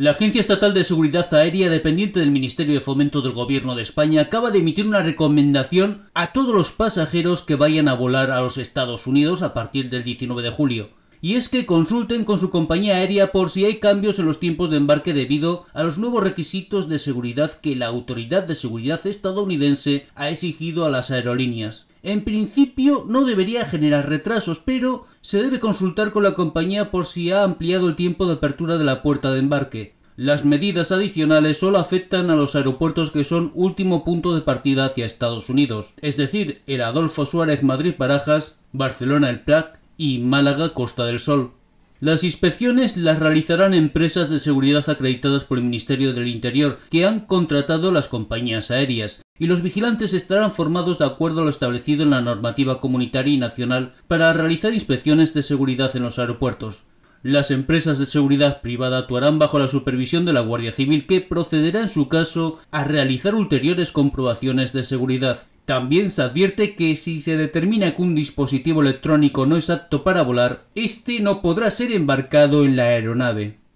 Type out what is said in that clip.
La Agencia Estatal de Seguridad Aérea, dependiente del Ministerio de Fomento del Gobierno de España, acaba de emitir una recomendación a todos los pasajeros que vayan a volar a los Estados Unidos a partir del 19 de julio. Y es que consulten con su compañía aérea por si hay cambios en los tiempos de embarque debido a los nuevos requisitos de seguridad que la Autoridad de Seguridad estadounidense ha exigido a las aerolíneas. En principio no debería generar retrasos, pero se debe consultar con la compañía por si ha ampliado el tiempo de apertura de la puerta de embarque. Las medidas adicionales solo afectan a los aeropuertos que son último punto de partida hacia Estados Unidos, es decir, el Adolfo Suárez Madrid Barajas, Barcelona El Prat y Málaga Costa del Sol. Las inspecciones las realizarán empresas de seguridad acreditadas por el Ministerio del Interior que han contratado las compañías aéreas, y los vigilantes estarán formados de acuerdo a lo establecido en la normativa comunitaria y nacional para realizar inspecciones de seguridad en los aeropuertos. Las empresas de seguridad privada actuarán bajo la supervisión de la Guardia Civil que procederá en su caso a realizar ulteriores comprobaciones de seguridad. También se advierte que si se determina que un dispositivo electrónico no es apto para volar, éste no podrá ser embarcado en la aeronave.